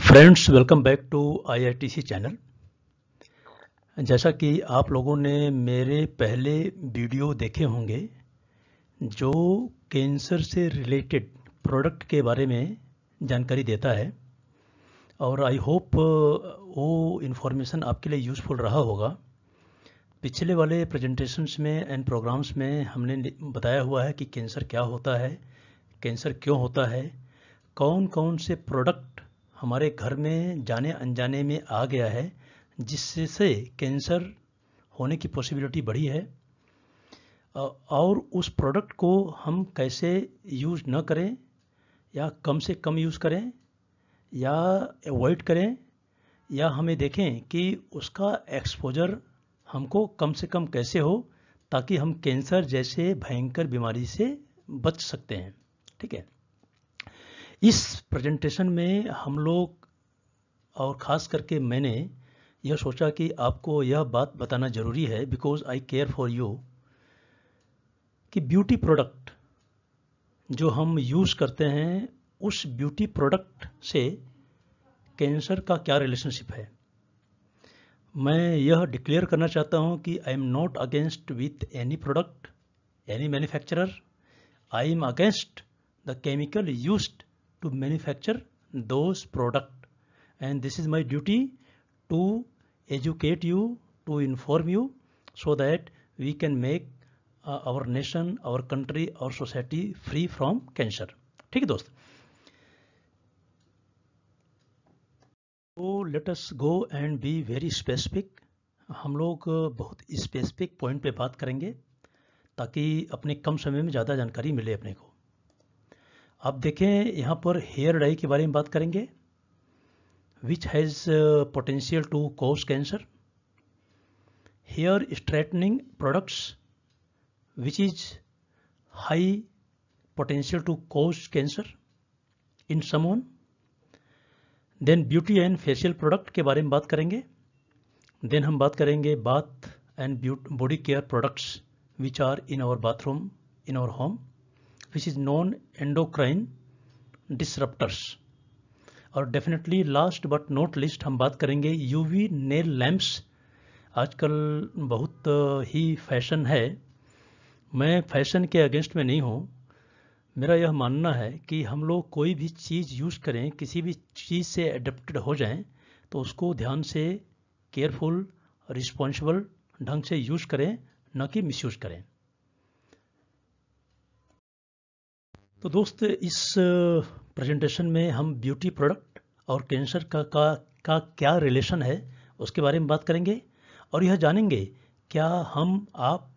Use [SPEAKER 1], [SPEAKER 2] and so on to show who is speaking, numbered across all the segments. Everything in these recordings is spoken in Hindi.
[SPEAKER 1] Friends welcome back to IITC channel जैसा कि आप लोगों ने मेरे पहले वीडियो देखे होंगे जो कैंसर से रिलेटेड प्रोडक्ट के बारे में जानकारी देता है और आई होप uh, वो इन्फॉर्मेशन आपके लिए यूज़फुल रहा होगा पिछले वाले प्रेजेंटेशंस में एंड प्रोग्राम्स में हमने बताया हुआ है कि कैंसर क्या होता है कैंसर क्यों होता है कौन कौन से प्रोडक्ट हमारे घर में जाने अनजाने में आ गया है जिससे कैंसर होने की पॉसिबिलिटी बढ़ी है और उस प्रोडक्ट को हम कैसे यूज़ न करें या कम से कम यूज़ करें या अवॉइड करें या हमें देखें कि उसका एक्सपोजर हमको कम से कम कैसे हो ताकि हम कैंसर जैसे भयंकर बीमारी से बच सकते हैं ठीक है इस प्रेजेंटेशन में हम लोग और ख़ास करके मैंने यह सोचा कि आपको यह बात बताना ज़रूरी है because I care for you कि ब्यूटी प्रोडक्ट जो हम यूज़ करते हैं उस ब्यूटी प्रोडक्ट से कैंसर का क्या रिलेशनशिप है मैं यह डिक्लेयर करना चाहता हूं कि I am not against with any product any manufacturer I am against the chemical used to manufacture those product and this is my duty to educate you to inform you so that we can make uh, our nation our country our society free from cancer theek hai dost so let us go and be very specific हम लोग बहुत स्पेसिफिक पॉइंट पे बात करेंगे ताकि अपने कम समय में ज़्यादा जानकारी मिले अपने को अब देखें यहाँ पर हेयर डाई के बारे में बात करेंगे which has potential to cause cancer hair straightening products which is high potential to cause cancer in someone then beauty and facial product के बारे में बात करेंगे देन हम बात करेंगे bath and body care products which are in our bathroom in our home which is non endocrine disruptors और definitely last but not least हम बात करेंगे यूवी नेल लैम्प्स आजकल बहुत ही फैशन है मैं फैशन के अगेंस्ट में नहीं हूँ मेरा यह मानना है कि हम लोग कोई भी चीज़ यूज़ करें किसी भी चीज़ से एडेप्टेड हो जाएं तो उसको ध्यान से केयरफुल रिस्पॉन्सिबल ढंग से यूज़ करें न कि मिसयूज़ करें तो दोस्त इस प्रेजेंटेशन में हम ब्यूटी प्रोडक्ट और कैंसर का, का का क्या रिलेशन है उसके बारे में बात करेंगे और यह जानेंगे क्या हम आप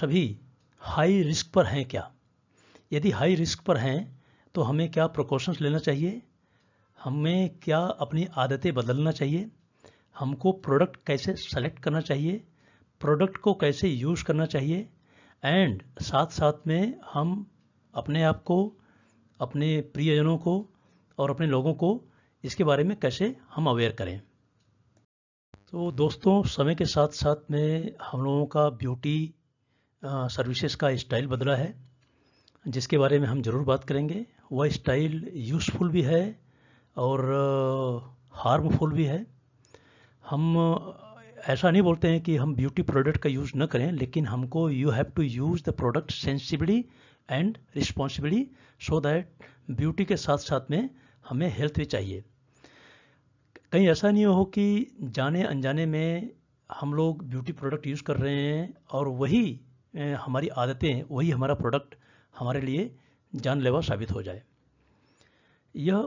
[SPEAKER 1] सभी हाई रिस्क पर हैं क्या यदि हाई रिस्क पर हैं तो हमें क्या प्रिकॉशंस लेना चाहिए हमें क्या अपनी आदतें बदलना चाहिए हमको प्रोडक्ट कैसे सेलेक्ट करना चाहिए प्रोडक्ट को कैसे यूज़ करना चाहिए एंड साथ साथ में हम अपने आप को अपने प्रियजनों को और अपने लोगों को इसके बारे में कैसे हम अवेयर करें तो दोस्तों समय के साथ साथ में हम लोगों का ब्यूटी सर्विसेज का स्टाइल बदला है जिसके बारे में हम ज़रूर बात करेंगे वह स्टाइल यूज़फुल भी है और हार्मफुल भी है हम ऐसा नहीं बोलते हैं कि हम ब्यूटी प्रोडक्ट का यूज़ न करें लेकिन हमको you have to use the product sensibly and responsibly so that beauty के साथ साथ में हमें हेल्थ भी चाहिए कहीं ऐसा नहीं हो कि जाने अनजाने में हम लोग ब्यूटी प्रोडक्ट यूज़ कर रहे हैं और वही हमारी आदतें वही हमारा प्रोडक्ट हमारे लिए जानलेवा साबित हो जाए यह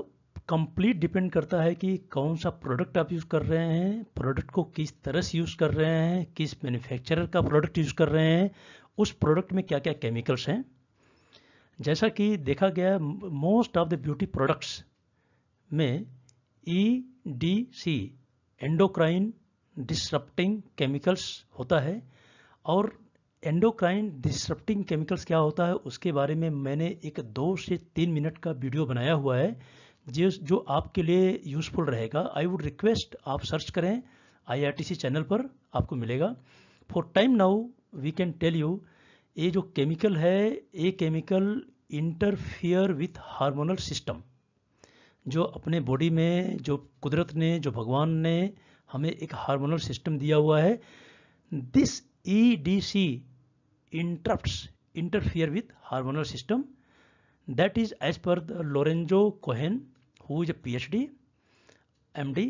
[SPEAKER 1] कंप्लीट डिपेंड करता है कि कौन सा प्रोडक्ट आप यूज़ कर रहे हैं प्रोडक्ट को किस तरह से यूज़ कर रहे हैं किस मैन्युफैक्चरर का प्रोडक्ट यूज़ कर रहे हैं उस प्रोडक्ट में क्या क्या केमिकल्स हैं जैसा कि देखा गया most of the beauty products में E D C endocrine disrupting chemicals होता है और एंडोक्राइन डिसरप्टिंग केमिकल्स क्या होता है उसके बारे में मैंने एक दो से तीन मिनट का वीडियो बनाया हुआ है जिस जो आपके लिए यूज़फुल रहेगा आई वुड रिक्वेस्ट आप सर्च करें आईआरटीसी चैनल पर आपको मिलेगा for time now we can tell you ये जो केमिकल है ये chemical interfere with hormonal system जो अपने बॉडी में जो कुदरत ने जो भगवान ने हमें एक हार्मोनल सिस्टम दिया हुआ है this E D C interrupt interfere with hormonal system that is as per the Lorenzo Cohen who is a P H D M D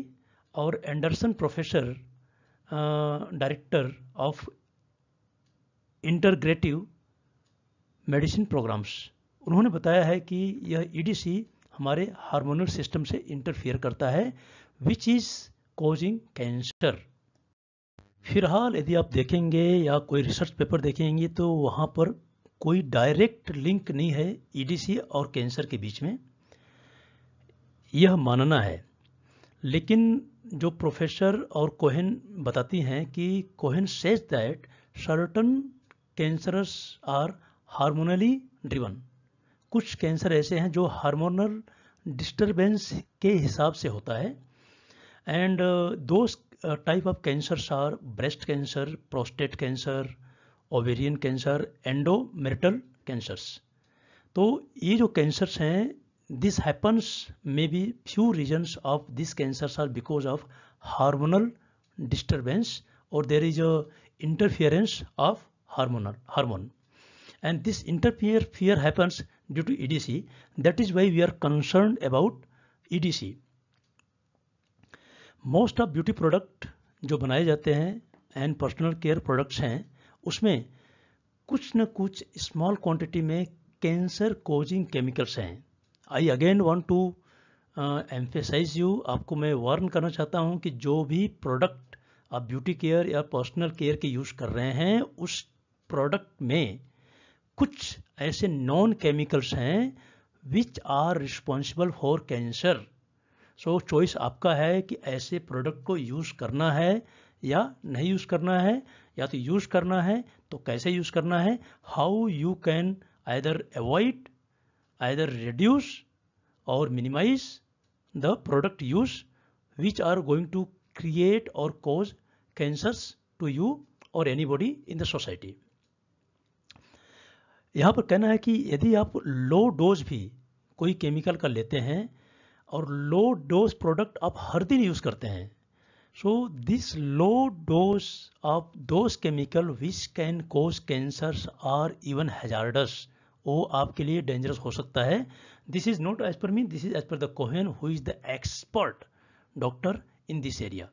[SPEAKER 1] और Anderson professor director of integrative medicine programmes उन्होंने बताया है कि यह ईडीसी e हमारे हार्मोनल सिस्टम से इंटरफेयर करता है विच इज़ कोजिंग कैंसर फिलहाल यदि आप देखेंगे या कोई रिसर्च पेपर देखेंगे तो वहाँ पर कोई डायरेक्ट लिंक नहीं है ईडीसी e और कैंसर के बीच में यह मानना है लेकिन जो प्रोफेसर और कोहन बताती हैं कि Cohen says that certain cancers are hormonally driven कुछ कैंसर ऐसे हैं जो हार्मोनल डिस्टरबेंस के हिसाब से होता है एंड दो type of cancers are breast cancer prostate cancer ovarian cancer endometrial cancers तो ये जो कैंसर्स हैं this happens may be few reasons of this cancers are because of hormonal disturbance और there is a interference of hormonal hormone and this interfere happens due to EDC that is why we are concerned about EDC most of beauty product जो बनाए जाते हैं एंड पर्सनल केयर प्रोडक्ट्स हैं उसमें कुछ न कुछ स्मॉल क्वांटिटी में कैंसर कोजिंग केमिकल्स हैं I again want to emphasise you आपको मैं वार्न करना चाहता हूं कि जो भी प्रोडक्ट आप ब्यूटी केयर या पर्सनल केयर के यूज़ कर रहे हैं उस प्रोडक्ट में कुछ ऐसे नॉन केमिकल्स हैं which are responsible for cancer so choice आपका है कि ऐसे प्रोडक्ट को यूज़ करना है या नहीं यूज़ करना है या तो यूज़ करना है तो कैसे यूज़ करना है how you can either avoid either reduce और minimise the product use which are going to create और कॉज कैंसर्स टू यू और any body in the society यहाँ पर कहना है कि यदि आप लो डोज भी कोई केमिकल का लेते हैं और लो डोज प्रोडक्ट आप हर दिन यूज़ करते हैं so this low dose of those chemical which can cause cancers are even hazardous वो आपके लिए डेंजरस हो सकता है this is not as per me this is as per the Cohen who is the expert doctor in this area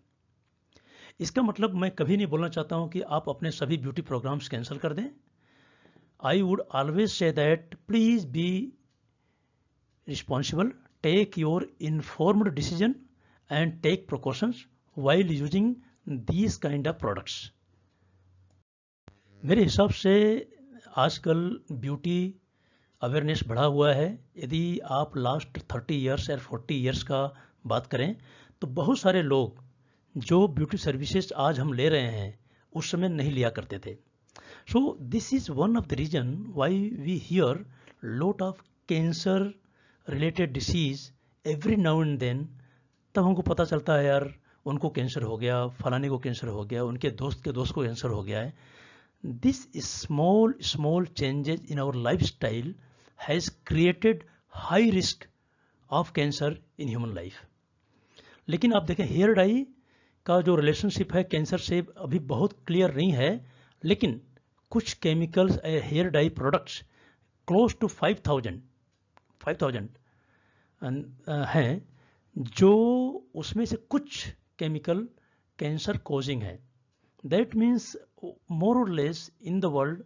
[SPEAKER 1] इसका मतलब मैं कभी नहीं बोलना चाहता हूं कि आप अपने सभी ब्यूटी प्रोग्राम्स कैंसिल कर दें I would always say that please be responsible, take your informed decision and take precautions while using these kind of products. मेरे हिसाब से आजकल ब्यूटी अवेयरनेस बढ़ा हुआ है यदि आप लास्ट 30 इयर्स या 40 इयर्स का बात करें तो बहुत सारे लोग जो ब्यूटी सर्विसेज आज हम ले रहे हैं उस समय नहीं लिया करते थे So this is one of the reason why we hear lot of cancer related disease every now and then तब हमको पता चलता है यार उनको कैंसर हो गया फलाने को कैंसर हो गया उनके दोस्त के दोस्त को कैंसर हो गया है this small small changes in our life style has created high risk of cancer in human life लेकिन आप देखें हेयर डाई का जो रिलेशनशिप है कैंसर से अभी बहुत क्लियर नहीं है लेकिन कुछ chemicals a hair dye products close to 5000 5000 हैं जो उसमें से कुछ केमिकल कैंसर कोजिंग है दैट मीन्स मोर और less in the world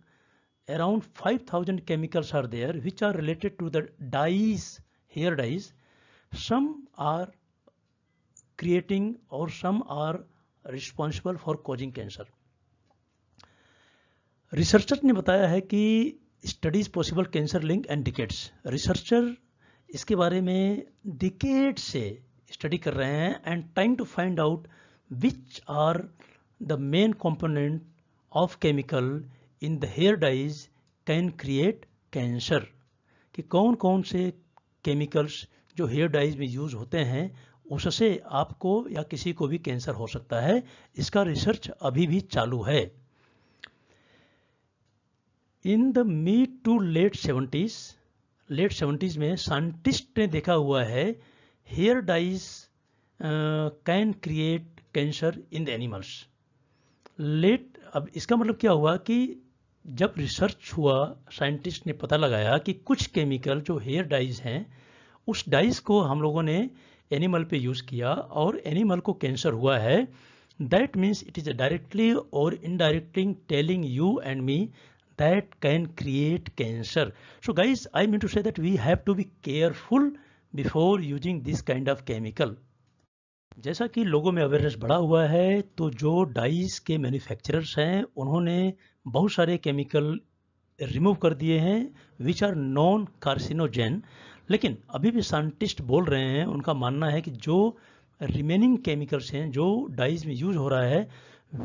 [SPEAKER 1] around 5000 chemicals are there which are related to the dyes hair dyes some are creating और some are responsible for causing cancer researcher ने बताया है कि studies possible cancer link and decades researcher इसके बारे में डिकेट से स्टडी कर रहे हैं and trying to find out which are the main component of chemical in the hair dyes can create cancer कि कौन कौन से केमिकल्स जो हेयर डाइज में यूज होते हैं उससे आपको या किसी को भी कैंसर हो सकता है इसका रिसर्च अभी भी चालू है in the mid to late seventies late seventies में साइंटिस्ट ने देखा हुआ है hair dyes can create cancer in the animals let अब इसका मतलब क्या हुआ कि जब रिसर्च हुआ साइंटिस्ट ने पता लगाया कि कुछ केमिकल जो हेयर डाइज हैं उस डाइज को हम लोगों ने एनिमल पे यूज़ किया और एनिमल को कैंसर हुआ है that means it is a directly और indirectly telling you and me that can create cancer so guys I mean to say that we have to be careful before using this kind of chemical जैसा कि लोगों में अवेयरनेस बढ़ा हुआ है तो जो डाइस के मैन्युफैक्चरर्स हैं उन्होंने बहुत सारे केमिकल रिमूव कर दिए हैं विच आर नॉन कार्सिनोजेन लेकिन अभी भी साइंटिस्ट बोल रहे हैं उनका मानना है कि जो रिमेनिंग केमिकल्स हैं जो डाइज में यूज हो रहा है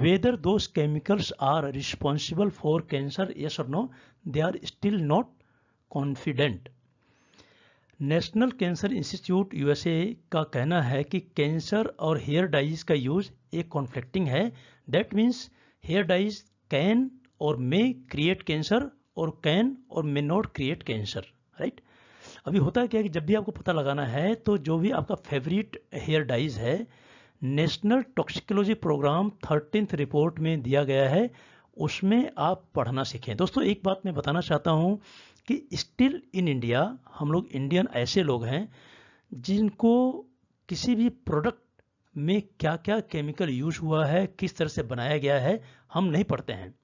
[SPEAKER 1] whether those chemicals are responsible for cancer yes or no they are still not confident National Cancer Institute USA का कहना है कि कैंसर और हेयर डाइज का यूज एक कॉन्फ्लिक्टिंग है that means hair dyes can और मे क्रिएट कैंसर और कैन और may not create cancer right अभी होता है क्या कि जब भी आपको पता लगाना है तो जो भी आपका फेवरेट हेयर डाइज है National Toxicology Program thirteen report में दिया गया है उसमें आप पढ़ना सीखें दोस्तों एक बात मैं बताना चाहता हूँ कि स्टिल इन इंडिया हम लोग इंडियन ऐसे लोग हैं जिनको किसी भी प्रोडक्ट में क्या क्या केमिकल यूज हुआ है किस तरह से बनाया गया है हम नहीं पढ़ते हैं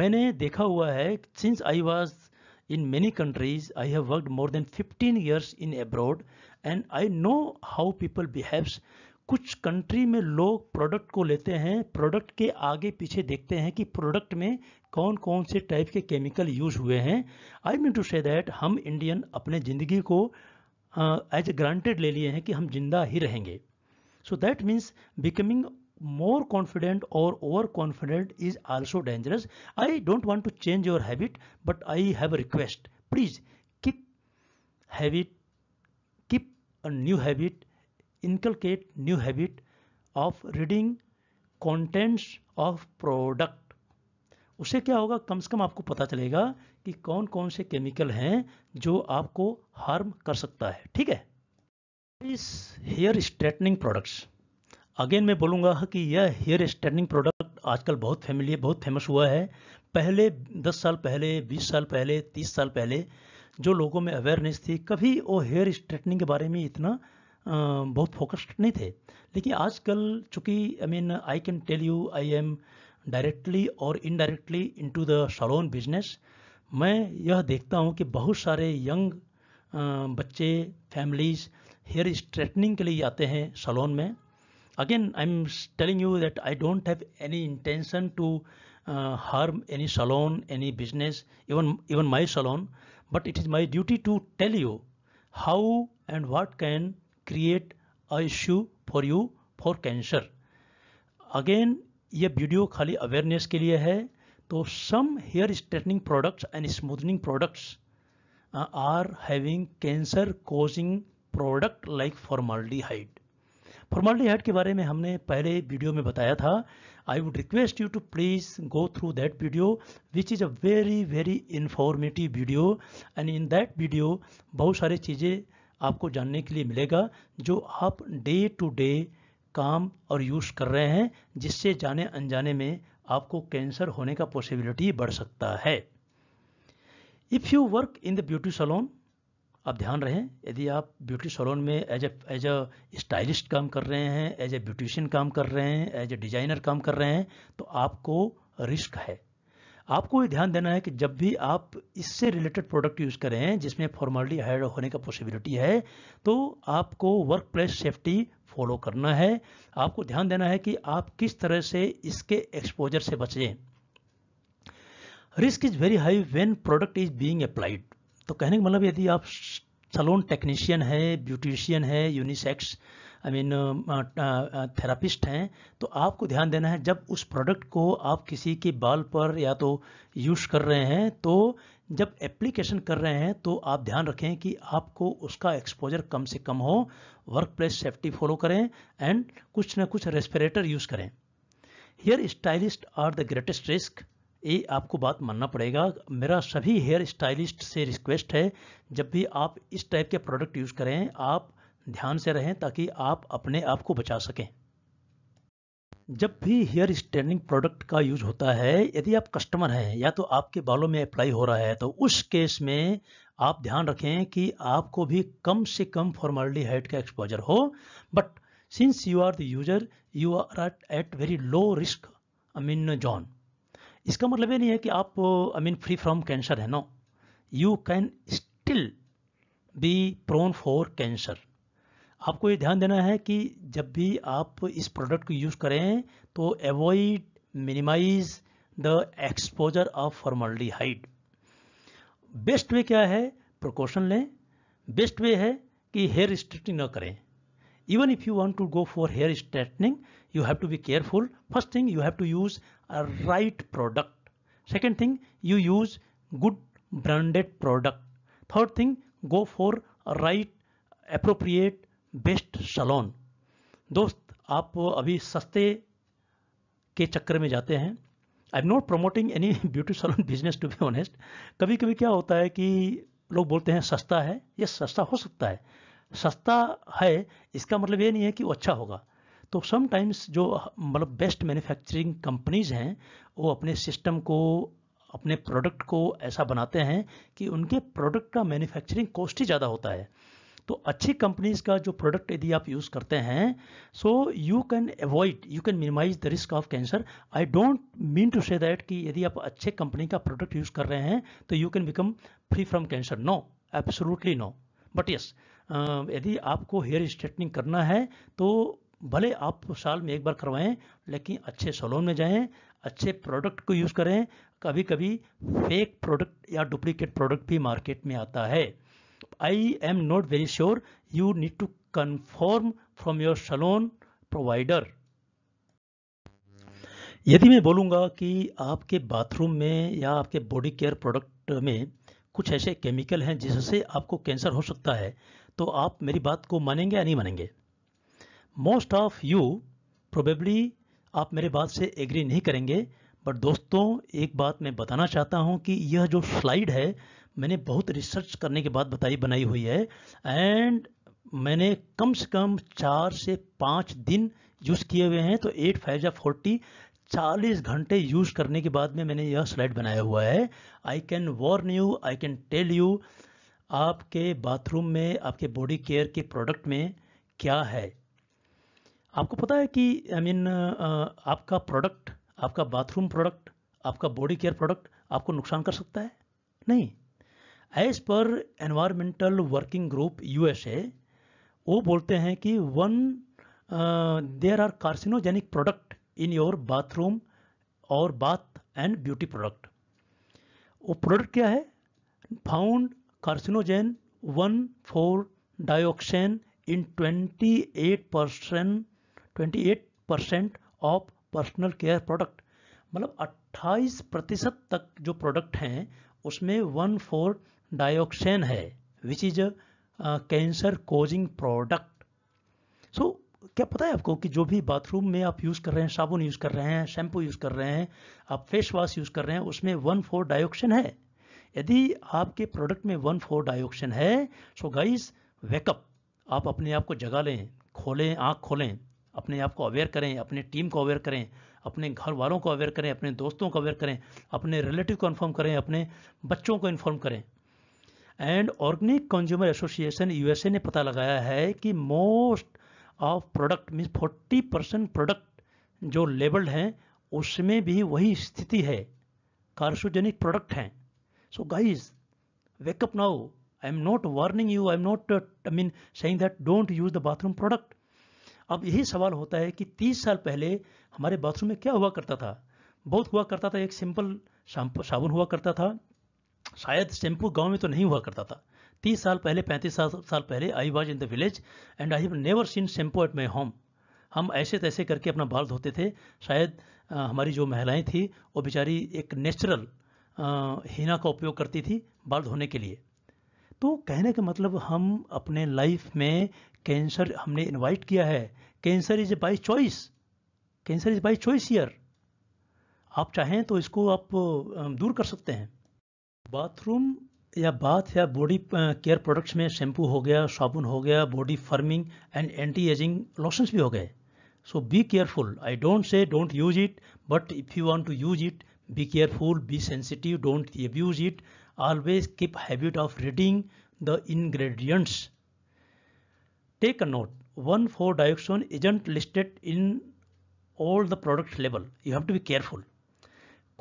[SPEAKER 1] मैंने देखा हुआ है since I was in many countries I have worked more than 15 years in abroad and I know how people behaves कुछ कंट्री में लोग प्रोडक्ट को लेते हैं प्रोडक्ट के आगे पीछे देखते हैं कि प्रोडक्ट में कौन कौन से टाइप के केमिकल यूज हुए हैं I mean to say that हम इंडियन अपने जिंदगी को एज ए ग्रांटेड ले लिए हैं कि हम जिंदा ही रहेंगे so that means becoming more confident और over confident is also dangerous I don't want to change your habit but I have request please keep habit keep a new habit inculcate new habit of reading contents of product उससे क्या होगा कम से कम आपको पता चलेगा कि कौन कौन से केमिकल हैं जो आपको हार्म कर सकता है ठीक है इस हेयर स्ट्रेटनिंग प्रोडक्ट्स अगेन मैं बोलूंगा कि यह हेयर स्ट्रेटनिंग प्रोडक्ट आजकल बहुत फेमिली बहुत फेमस हुआ है पहले 10 साल पहले 20 साल पहले 30 साल पहले जो लोगों में अवेयरनेस थी कभी वो हेयर स्ट्रेटनिंग के बारे में इतना बहुत फोकस्ड नहीं थे लेकिन आजकल चूंकि I mean I can tell you I am directly और indirectly into the salon business मैं यह देखता हूँ कि बहुत सारे यंग बच्चे फैमिलीज हेयर स्ट्रेटनिंग के लिए आते हैं सलोन में again I am telling you that I don't have any intention to harm any salon any business even even my salon but it is my duty to tell you how and what can create a issue for you for cancer again ये वीडियो खाली अवेयरनेस के लिए है तो some hair straightening products and smoothening products are having cancer causing product like formality formaldehyde के बारे में हमने पहले वीडियो में बताया था I would request you to please go through that video which is a very very informative video and in that video बहुत सारी चीज़ें आपको जानने के लिए मिलेगा जो आप डे टू डे काम और यूज़ कर रहे हैं जिससे जाने अनजाने में आपको कैंसर होने का पॉसिबिलिटी बढ़ सकता है if you work in the beauty salon आप ध्यान रहे यदि आप ब्यूटी सलोन में as a as a stylist काम कर रहे हैं एज ए ब्यूटिशियन काम कर रहे हैं एज ए डिजाइनर काम कर रहे हैं तो आपको रिस्क है आपको ये ध्यान देना है कि जब भी आप इससे रिलेटेड प्रोडक्ट यूज़ करें जिसमें फॉर्मेलिटी हायर होने का पॉसिबिलिटी है तो आपको वर्क प्लेस सेफ्टी फॉलो करना है आपको ध्यान देना है कि आप किस तरह से इसके एक्सपोजर से बचें risk is very high when product is being applied तो कहने का मतलब यदि आप सलोन टेक्नीशियन है ब्यूटिशियन है यूनिसेक्स आई मीन थेरापिस्ट हैं तो आपको ध्यान देना है जब उस प्रोडक्ट को आप किसी के बाल पर या तो यूज़ कर रहे हैं तो जब एप्लीकेशन कर रहे हैं तो आप ध्यान रखें कि आपको उसका एक्सपोजर कम से कम हो वर्क प्लेस सेफ्टी फॉलो करें एंड कुछ ना कुछ रेस्पिरेटर यूज़ करें hair stylist are the greatest risk ये आपको बात मानना पड़ेगा मेरा सभी हेयर स्टाइलिस्ट से रिक्वेस्ट है जब भी आप इस टाइप के प्रोडक्ट यूज़ करें आप ध्यान से रहें ताकि आप अपने आप को बचा सकें जब भी हेयर स्ट्रेनिंग प्रोडक्ट का यूज होता है यदि आप कस्टमर हैं या तो आपके बालों में अप्लाई हो रहा है तो उस केस में आप ध्यान रखें कि आपको भी कम से कम हाइट का एक्सपोजर हो but since you are the user you are at very low risk I mean John इसका मतलब ये नहीं है कि आप I mean free from cancer है no you can still be prone for cancer आपको ये ध्यान देना है कि जब भी आप इस प्रोडक्ट को यूज़ करें तो avoid minimise the exposure of formaldehyde best way क्या है प्रिकॉशन लें बेस्ट वे है कि हेयर स्ट्रेटनिंग ना करें even if you want to go for hair straightening you have to be careful first thing you have to use a right product second thing you use good branded product third thing go for right appropriate best salon दोस्त आप अभी सस्ते के चक्कर में जाते हैं I am not promoting any beauty salon business to be honest कभी कभी क्या होता है कि लोग बोलते हैं सस्ता है यह सस्ता हो सकता है सस्ता है इसका मतलब ये नहीं है कि वो अच्छा होगा तो समटाइम्स जो मतलब बेस्ट मैन्युफैक्चरिंग कंपनीज हैं वो अपने सिस्टम को अपने प्रोडक्ट को ऐसा बनाते हैं कि उनके प्रोडक्ट का मैन्युफैक्चरिंग कॉस्ट ही ज़्यादा होता है तो अच्छी कंपनीज का जो प्रोडक्ट यदि आप यूज़ करते हैं so you can avoid you can minimise the risk of cancer I don't mean to say that कि यदि आप अच्छे कंपनी का प्रोडक्ट यूज़ कर रहे हैं तो you can become free from cancer no absolutely no but yes यदि आपको हेयर स्ट्रेटनिंग करना है तो भले आप साल में एक बार करवाएं लेकिन अच्छे सलोन में जाएं अच्छे प्रोडक्ट को यूज़ करें कभी कभी फेक प्रोडक्ट या डुप्लीकेट प्रोडक्ट भी मार्केट में आता है I am not very sure. You need to confirm from your salon provider. यदि मैं बोलूंगा कि आपके बाथरूम में या आपके बॉडी केयर प्रोडक्ट में कुछ ऐसे केमिकल हैं जिससे आपको कैंसर हो सकता है तो आप मेरी बात को मानेंगे या नहीं मानेंगे मोस्ट ऑफ यू प्रोबेबली आप मेरे बात से एग्री नहीं करेंगे बट दोस्तों एक बात मैं बताना चाहता हूं कि यह जो स्लाइड है मैंने बहुत रिसर्च करने के बाद बताई बनाई हुई है एंड मैंने कम से कम चार से पाँच दिन यूज़ किए हुए हैं तो एट फाइव या फोर्टी चालीस घंटे यूज़ करने के बाद में मैंने यह स्लाइड बनाया हुआ है I can warn you I can tell you आपके बाथरूम में आपके बॉडी केयर के प्रोडक्ट में क्या है आपको पता है कि आई I मीन mean, आपका प्रोडक्ट आपका बाथरूम प्रोडक्ट आपका बॉडी केयर प्रोडक्ट आपको नुकसान कर सकता है नहीं as per environmental working group USA वो बोलते हैं कि one there are carcinogenic product in your bathroom और बाथ एंड ब्यूटी प्रोडक्ट वो प्रोडक्ट क्या है found carcinogen one four dioxane in 28 percent twenty eight percent of personal care product मतलब 28 प्रतिशत तक जो प्रोडक्ट हैं उसमें वन फोर dioxin है which is a cancer causing product so क्या पता है आपको कि जो भी बाथरूम में आप यूज़ कर रहे हैं साबुन यूज़ कर रहे हैं शैम्पू यूज़ कर रहे हैं आप फेस वॉश यूज़ कर रहे हैं उसमें वन फोर डायोक्सिन है यदि आपके प्रोडक्ट में वन फोर डायोक्सिन है सो गाइस वेकअप आप अपने आप को जगा लें खोलें आँख खोलें अपने आप को अवेयर करें अपने टीम को अवेयर करें अपने घर वालों को अवेयर करें अपने दोस्तों को अवेयर करें अपने रिलेटिव को इन्फॉर्म करें अपने बच्चों को इन्फॉर्म करें and organic consumer association USA ने पता लगाया है कि most of product mean forty percent product जो लेबल्ड हैं उसमें भी वही स्थिति है कार्सोजेनिक प्रोडक्ट हैं so guys wake up now I am not warning you I am not I mean saying that don't use the bathroom product अब यही सवाल होता है कि 30 साल पहले हमारे बाथरूम में क्या हुआ करता था बहुत हुआ करता था एक सिंपल साबुन हुआ करता था शायद टेम्पू गांव में तो नहीं हुआ करता था तीस साल पहले पैंतीस साल साल पहले I was in the village and I have never seen shampoo at my home हम ऐसे तैसे करके अपना बाल धोते थे शायद आ, हमारी जो महिलाएं थी वो बेचारी एक नेचुरल हीना का उपयोग करती थी बाल धोने के लिए तो कहने का मतलब हम अपने लाइफ में कैंसर हमने इनवाइट किया है cancer is by choice cancer is by choice year आप चाहें तो इसको आप दूर कर सकते हैं बाथरूम या बाथ या बॉडी केयर प्रोडक्ट्स में शैम्पू हो गया साबुन हो गया body firming and anti ageing lotions भी हो गए so be careful I don't say don't use it but if you want to use it be careful be sensitive don't use it always keep habit of reading the ingredients take a note one four dioxane agent listed in all the product लेवल you have to be careful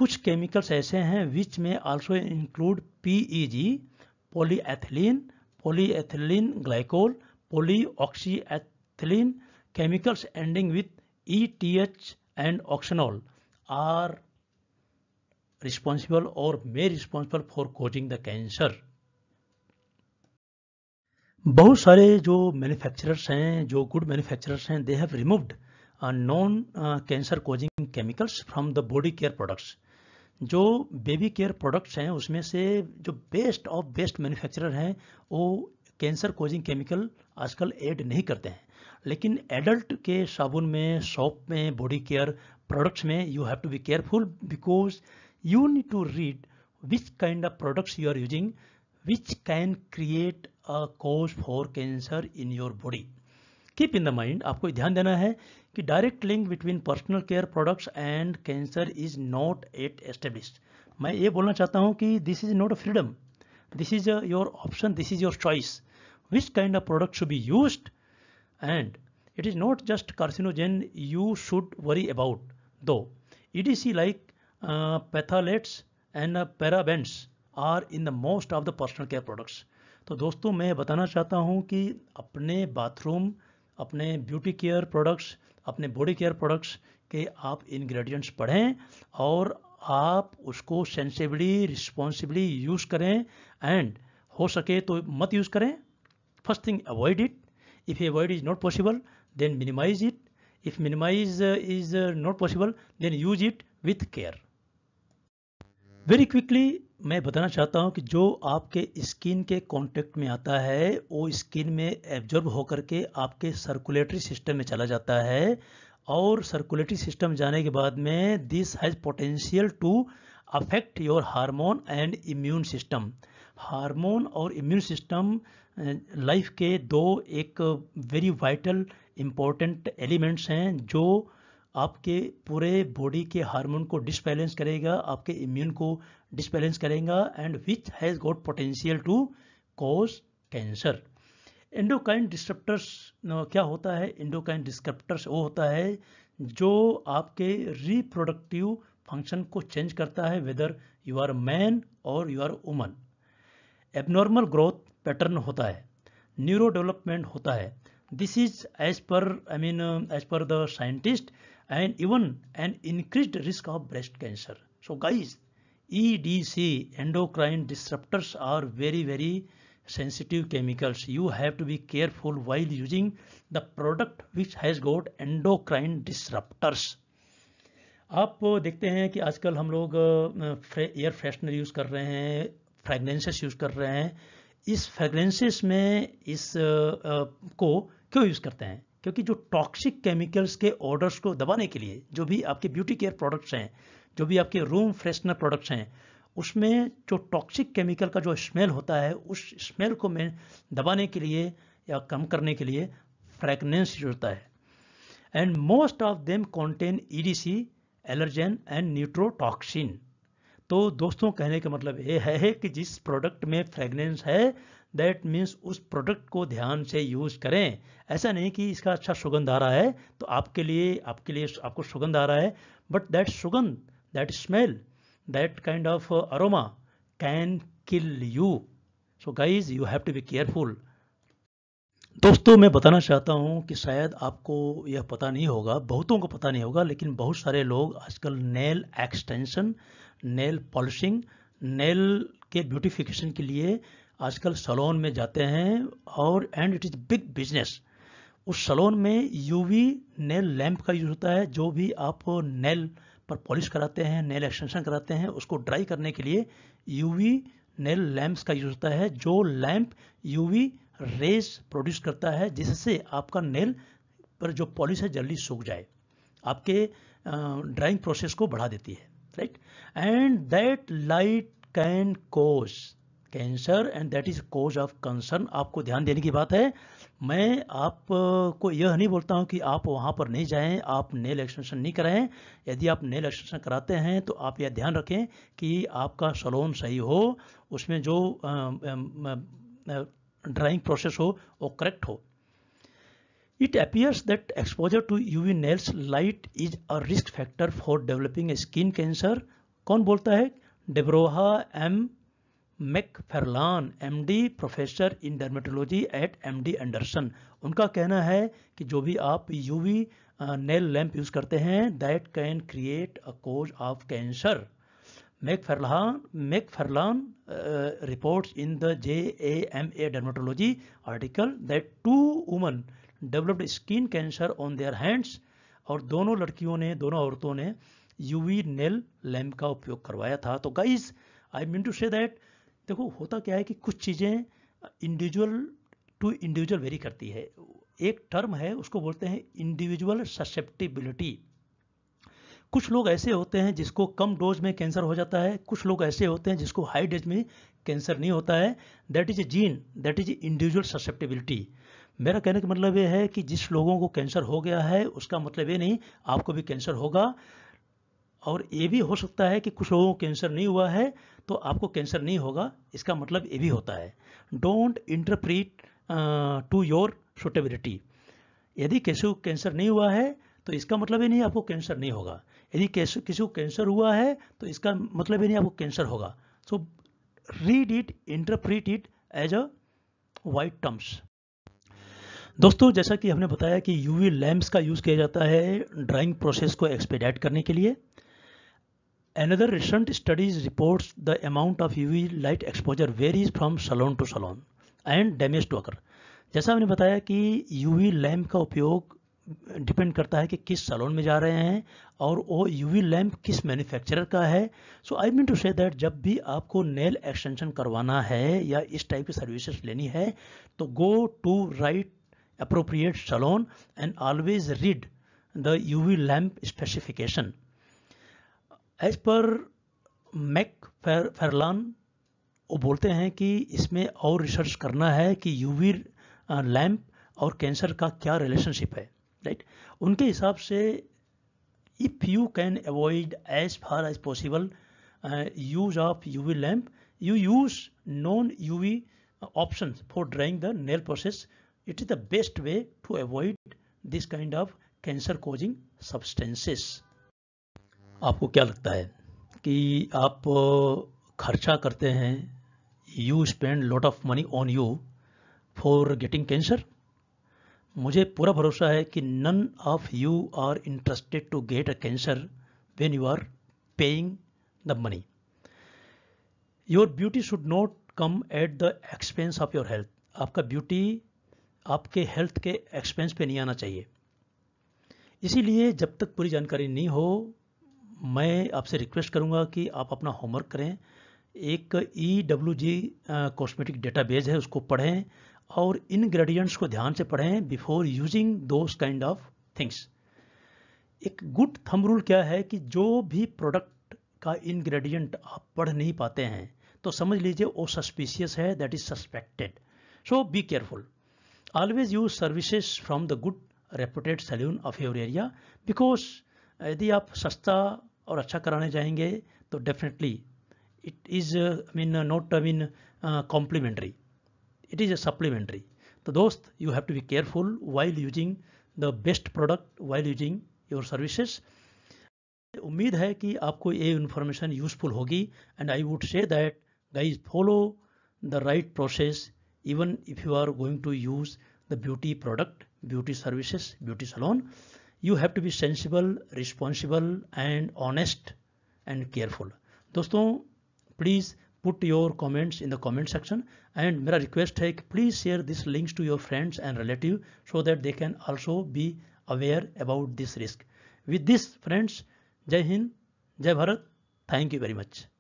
[SPEAKER 1] कुछ केमिकल्स ऐसे हैं विच में also include PEG polyethylene polyethylene glycol polyoxyethylene chemicals ending with ETH and oxanol are responsible और may responsible for causing the cancer बहुत सारे जो मैन्युफैक्चरर्स हैं जो गुड मैन्युफैक्चरर्स हैं they have removed non cancer causing chemicals from the body care products जो बेबी केयर प्रोडक्ट्स हैं उसमें से जो बेस्ट ऑफ बेस्ट मैन्युफैक्चरर हैं वो कैंसर कोजिंग केमिकल आजकल ऐड नहीं करते हैं लेकिन एडल्ट के साबुन में सॉप में बॉडी केयर प्रोडक्ट्स में you have to be careful because you need to read which kind of products you are using which can create a cause for cancer in your body keep in the mind आपको ध्यान देना है कि direct link between personal care products and cancer is not at establish मैं ये बोलना चाहता हूँ कि this is not a freedom this is your option this is your choice which kind of product should be use and it is not just carcinogen you should worry about though it is see like phthalates and parabens are in the most of the personal care products तो दोस्तों मैं बताना चाहता हूँ कि अपने बाथरूम अपने ब्यूटी केयर प्रोडक्ट्स अपने बॉडी केयर प्रोडक्ट्स के आप इंग्रेडिएंट्स पढ़ें और आप उसको सेंसिबली रिस्पॉन्सिबली यूज़ करें एंड हो सके तो मत यूज़ करें first thing avoid it if avoid is not possible then minimise it if minimise is not possible then use it with care very quickly मैं बताना चाहता हूँ कि जो आपके स्किन के कांटेक्ट में आता है वो स्किन में एब्जॉर्ब होकर के आपके सर्कुलेटरी सिस्टम में चला जाता है और सर्कुलेटरी सिस्टम जाने के बाद में this has potential to affect your hormone and immune system hormone और इम्यून सिस्टम लाइफ के दो एक वेरी वाइटल इम्पॉर्टेंट एलिमेंट्स हैं जो आपके पूरे बॉडी के हार्मोन को डिसबैलेंस करेगा आपके इम्यून को डिसबैलेंस करेगा and which has got potential to cause cancer endocrine disruptors क्या होता है इंडोकाइन डिस्क्रप्टर्स वो होता है जो आपके रिप्रोडक्टिव फंक्शन को चेंज करता है वेदर यू आर मैन और you are woman abnormal growth pattern होता है न्यूरो डेवलपमेंट होता है this is as per I mean as per the scientist and even an increase risk of breast cancer so guys EDC, endocrine disruptors are very, very sensitive chemicals. You have to be careful while using the product which has got endocrine disruptors. आप देखते हैं कि आजकल हम लोग एयर फ्रेशनर यूज़ कर रहे हैं फ्रेगनेंसेस यूज़ कर रहे हैं इस फ्रेगनेंसेस में इस आ, आ, को क्यों यूज़ करते हैं क्योंकि जो टॉक्सिक केमिकल्स के ऑर्डर्स को दबाने के लिए जो भी आपके ब्यूटी केयर प्रोडक्ट्स हैं जो भी आपके रूम फ्रेशनर प्रोडक्ट्स हैं उसमें जो टॉक्सिक केमिकल का जो स्मेल होता है उस स्मेल को मैं दबाने के लिए या कम करने के लिए फ्रैगनेंस यूज होता है and most of them contain EDC allergen and neurotoxin तो दोस्तों कहने का मतलब ये है कि जिस प्रोडक्ट में फ्रेगनेंस है दैट मीन्स उस प्रोडक्ट को ध्यान से यूज़ करें ऐसा नहीं कि इसका अच्छा सुगंध आ रहा है तो आपके लिए आपके लिए आपको सुगंध आ रहा है बट दैट सुगंध that smell that kind of uh, aroma can kill you so guys you have to be careful दोस्तों मैं बताना चाहता हूं कि शायद आपको यह पता नहीं होगा बहुतों को पता नहीं होगा लेकिन बहुत सारे लोग आजकल nail extension nail polishing nail के ब्यूटिफिकेशन के लिए आजकल सलोन में जाते हैं और and it is big business उस सलोन में यूवी नेल लैंप का यूज़ होता है जो भी आप नेल पर पॉलिश कराते हैं नेल एक्सटेंशन कराते हैं उसको ड्राई करने के लिए यूवी नेल लैम्प्स का यूज होता है जो लैंप यूवी रेस प्रोड्यूस करता है जिससे आपका नेल पर जो पॉलिश है जल्दी सूख जाए आपके ड्राइंग प्रोसेस को बढ़ा देती है right and that light can cause cancer and that is cause of concern आपको ध्यान देने की बात है मैं आप को यह नहीं बोलता हूं कि आप वहां पर नहीं जाएं आप नेल एक्सटेंशन नहीं कराएं यदि आप नेल एक्सटेंशन कराते हैं तो आप यह ध्यान रखें कि आपका सलोन सही हो उसमें जो ड्राइंग प्रोसेस हो वो करेक्ट हो appears that exposure to UV nails light is a risk factor for developing skin cancer कौन बोलता है Deborah M Mac MacFarlane MD professor in dermatology at MD Anderson उनका कहना है कि जो भी आप यूवी नेल लैंप यूज़ करते हैं that can create a cause of cancer Mac MacFarlane report in the J A M A dermatology article that two woman developed skin cancer on their hands और दोनों लड़कियों ने दोनों औरतों ने यूवी नेल लैम्प का उपयोग करवाया था तो guys I mean to say that देखो होता क्या है कि कुछ चीज़ें इंडिविजुअल टू इंडिविजुअल वेरी करती है एक टर्म है उसको बोलते हैं इंडिविजुअल ससेप्टिबिलिटी कुछ लोग ऐसे होते हैं जिसको कम डोज में कैंसर हो जाता है कुछ लोग ऐसे होते हैं जिसको हाई डोज में कैंसर नहीं होता है that is a gene that is a individual susceptibility मेरा कहने का मतलब ये है कि जिस लोगों को कैंसर हो गया है उसका मतलब ये नहीं आपको भी कैंसर होगा और ये भी हो सकता है कि कुछ लोगों को कैंसर नहीं हुआ है तो आपको कैंसर नहीं होगा इसका मतलब ये भी होता है don't interpret to your suitability यदि किसी को कैंसर नहीं हुआ है तो इसका मतलब ही नहीं आपको कैंसर नहीं होगा यदि किसी को कैंसर हुआ है तो इसका मतलब ही नहीं आपको कैंसर होगा so read it interpret it as a wide terms दोस्तों जैसा कि हमने बताया कि यूवी लैम्प्स का यूज़ किया जाता है ड्राइंग प्रोसेस को एक्सपेडाइट करने के लिए Another recent studies reports the amount of UV light exposure varies from salon to salon and damage to occur. जैसा मैंने बताया कि UV लैम्प का उपयोग डिपेंड करता है कि किस सलोन में जा रहे हैं और वो यूवी लैम्प किस मैन्युफैक्चरर का है so I mean to say that जब भी आपको नेल एक्सटेंशन करवाना है या इस टाइप की सर्विसेज लेनी है तो go to right appropriate salon and always read the UV lamp specification as per McFarlane वो बोलते हैं कि इसमें और रिसर्च करना है कि यूवी लैम्प और कैंसर का क्या रिलेशनशिप है राइट उनके हिसाब से if you can avoid as far as possible use of UV lamp you use non UV option for drying the nail process it is the best way to avoid this kind of cancer causing substances आपको क्या लगता है कि आप खर्चा करते हैं you spend lot of money on you for getting cancer मुझे पूरा भरोसा है कि none of you are interested to get a cancer when you are paying the money your beauty should not come at the expense of your health आपका ब्यूटी आपके हेल्थ के एक्सपेंस पे नहीं आना चाहिए इसीलिए जब तक पूरी जानकारी नहीं हो मैं आपसे रिक्वेस्ट करूंगा कि आप अपना होमवर्क करें एक E W G cosmetic database है उसको पढ़ें और इन ग्रेडियंट्स को ध्यान से पढ़ें before using those kind of things एक गुड थम रूल क्या है कि जो भी प्रोडक्ट का इनग्रेडियंट आप पढ़ नहीं पाते हैं तो समझ लीजिए वो सस्पिशियस है that is suspected so be careful always use services from the good reputed salon of your area because यदि आप सस्ता और अच्छा कराने जाएंगे तो definitely it is mean not I mean complementary it is a supplementary तो दोस्त you have to be careful while using the best product while using your services उम्मीद है कि आपको ये इन्फॉर्मेशन यूजफुल होगी and I would say that guys follow the right process even if you are going to use the beauty product beauty services beauty salon you have to be sensible, responsible and honest and careful. दोस्तों please put your comments in the comment section and मेरा request है please share this links to your friends and relative so that they can also be aware about this risk. With this friends, जय हिंद, जय Bharat, thank you very much.